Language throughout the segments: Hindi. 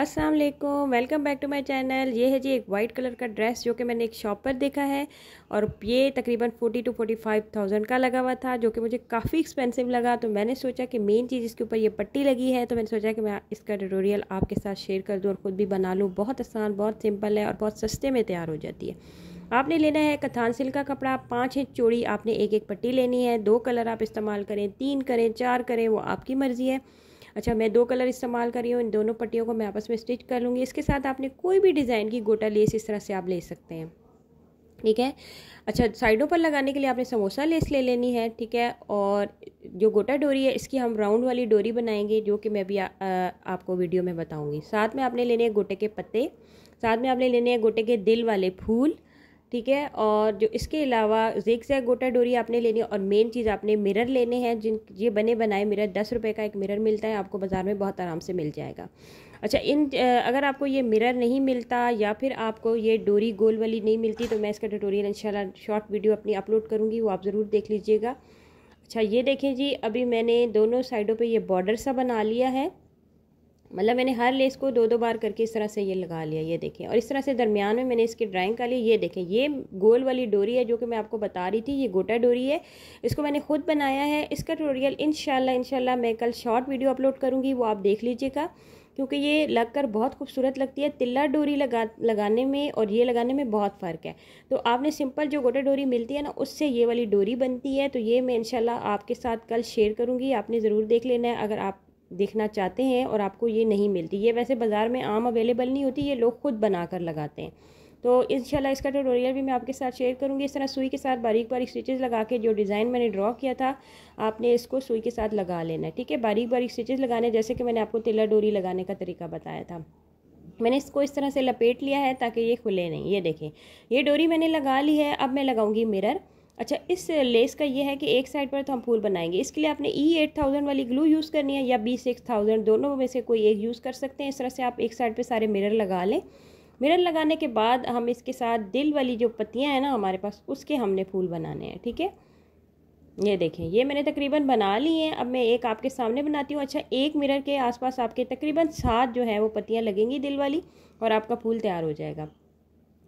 अस्सलाम वालेकुम welcome back to my channel ये है जी एक वाइट कलर का ड्रेस जो कि मैंने एक शॉप पर देखा है और ये तकरीबन 40 टू फाइव थाउजेंड का लगा हुआ था जो कि मुझे काफ़ी एक्सपेंसिव लगा तो मैंने सोचा कि मेन चीज़ इसके ऊपर ये पट्टी लगी है तो मैंने सोचा कि मैं इसका ट्यूटोरियल आपके साथ शेयर कर दूँ और ख़ुद भी बना लूँ बहुत आसान बहुत सिंपल है और बहुत सस्ते में तैयार हो जाती है आपने लेना है कथान सिल्क का कपड़ा पाँच इंच चोड़ी आपने एक एक पट्टी लेनी है दो कलर आप इस्तेमाल करें तीन करें चार करें वो आपकी मर्ज़ी है अच्छा मैं दो कलर इस्तेमाल कर रही हूँ इन दोनों पट्टियों को मैं आपस में स्टिच कर लूँगी इसके साथ आपने कोई भी डिज़ाइन की गोटा लेस इस तरह से आप ले सकते हैं ठीक है अच्छा साइडों पर लगाने के लिए आपने समोसा लेस ले लेनी है ठीक है और जो गोटा डोरी है इसकी हम राउंड वाली डोरी बनाएंगे जो कि मैं भी आ, आ, आपको वीडियो में बताऊंगी साथ में आपने लेने हैं गोटे के पत्ते साथ में आपने लेने हैं गोटे के दिल वाले फूल ठीक है और जो इसके अलावा जेक जैक गोटा डोरी आपने लेनी है और मेन चीज़ आपने मिरर लेने हैं जिन ये बने बनाए मिरर दस रुपये का एक मिरर मिलता है आपको बाज़ार में बहुत आराम से मिल जाएगा अच्छा इन अगर आपको ये मिरर नहीं मिलता या फिर आपको ये डोरी गोल वाली नहीं मिलती तो मैं इसका ट्यूटोरियल इनशाला शॉर्ट वीडियो अपनी अपलोड करूँगी वो आप ज़रूर देख लीजिएगा अच्छा ये देखें जी अभी मैंने दोनों साइडों पर यह बॉर्डर सा बना लिया है मतलब मैंने हर लेस को दो दो बार करके इस तरह से ये लगा लिया ये देखें और इस तरह से दरमियान में मैंने इसकी ड्राइंग कर ली ये देखें ये गोल वाली डोरी है जो कि मैं आपको बता रही थी ये गोटा डोरी है इसको मैंने खुद बनाया है इसका टोरियल इन शाला मैं कल शॉर्ट वीडियो अपलोड करूँगी वो आप देख लीजिएगा क्योंकि ये लगकर बहुत खूबसूरत लगती है तिल्ला डोरी लगा लगाने में और ये लगाने में बहुत फ़र्क है तो आपने सिंपल जो गोटा डोरी मिलती है ना उससे ये वाली डोरी बनती है तो ये मैं इंशाल्लाह आपके साथ कल शेयर करूँगी आपने ज़रूर देख लेना है अगर आप देखना चाहते हैं और आपको ये नहीं मिलती ये वैसे बाज़ार में आम अवेलेबल नहीं होती ये लोग खुद बना कर लगाते हैं तो इंशाल्लाह इसका ट्यूटोरियल भी मैं आपके साथ शेयर करूँगी इस तरह सुई के साथ बारीक बारीक स्टिचेस लगा के जो डिज़ाइन मैंने ड्रॉ किया था आपने इसको सुई के साथ लगा लेना है ठीक है बारीक बारीक स्टिचेस लगाने जैसे कि मैंने आपको तिला डोरी लगाने का तरीका बताया था मैंने इसको इस तरह से लपेट लिया है ताकि ये खुले नहीं ये देखें ये डोरी मैंने लगा ली है अब मैं लगाऊँगी मिरर अच्छा इस लेस का ये है कि एक साइड पर तो हम फूल बनाएंगे इसके लिए आपने ई एट थाउजेंड वाली ग्लू यूज़ करनी है या बी सिक्स थाउजेंड दोनों में से कोई एक यूज़ कर सकते हैं इस तरह से आप एक साइड पे सारे मिरर लगा लें मिरर लगाने के बाद हम इसके साथ दिल वाली जो पत्तियाँ हैं ना हमारे पास उसके हमने फूल बनाने हैं ठीक है ये देखें ये मैंने तकरीबन बना ली हैं अब मैं एक आपके सामने बनाती हूँ अच्छा एक मिरर के आसपास आपके तकरीबन सात जो है वो पत्तियाँ लगेंगी दिल वाली और आपका फूल तैयार हो जाएगा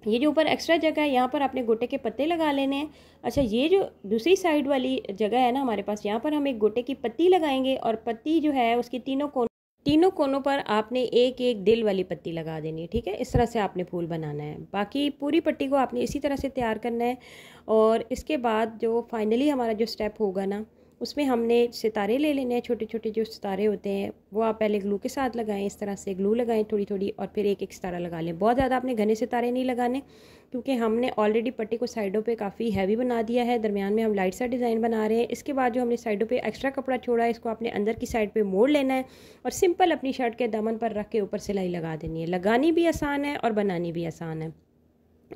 ये जो ऊपर एक्स्ट्रा जगह है यहाँ पर आपने गोटे के पत्ते लगा लेने हैं अच्छा ये जो दूसरी साइड वाली जगह है ना हमारे पास यहाँ पर हम एक गोटे की पत्ती लगाएंगे और पत्ती जो है उसकी तीनों कोनों तीनों कोनों पर आपने एक एक दिल वाली पत्ती लगा देनी है ठीक है इस तरह से आपने फूल बनाना है बाकी पूरी पट्टी को आपने इसी तरह से तैयार करना है और इसके बाद जो फाइनली हमारा जो स्टेप होगा ना उसमें हमने सितारे ले लेने हैं छोटे छोटे जो सितारे होते हैं वो आप पहले ग्लू के साथ लगाएं इस तरह से ग्लू लगाएं थोड़ी थोड़ी और फिर एक एक सितारा लगा लें बहुत ज़्यादा आपने घने सितारे नहीं लगाने क्योंकि हमने ऑलरेडी पट्टी को साइडों पे काफ़ी हैवी बना दिया है दरमियान में हम लाइट सा डिज़ाइन बना रहे हैं इसके बाद जो हमने साइडों पर एक्स्ट्रा कपड़ा छोड़ा है इसको आपने अंदर की साइड पर मोड़ लेना है और सिंपल अपनी शर्ट के दमन पर रख के ऊपर सिलाई लगा देनी है लगानी भी आसान है और बनानी भी आसान है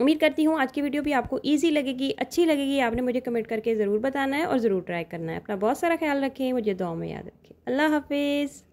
उम्मीद करती हूँ आज की वीडियो भी आपको ईजी लगेगी अच्छी लगेगी आपने मुझे कमेंट करके ज़रूर बताना है और ज़रूर ट्राई करना है अपना बहुत सारा ख्याल रखें मुझे दुआ में याद रखें अल्लाह हाफिज़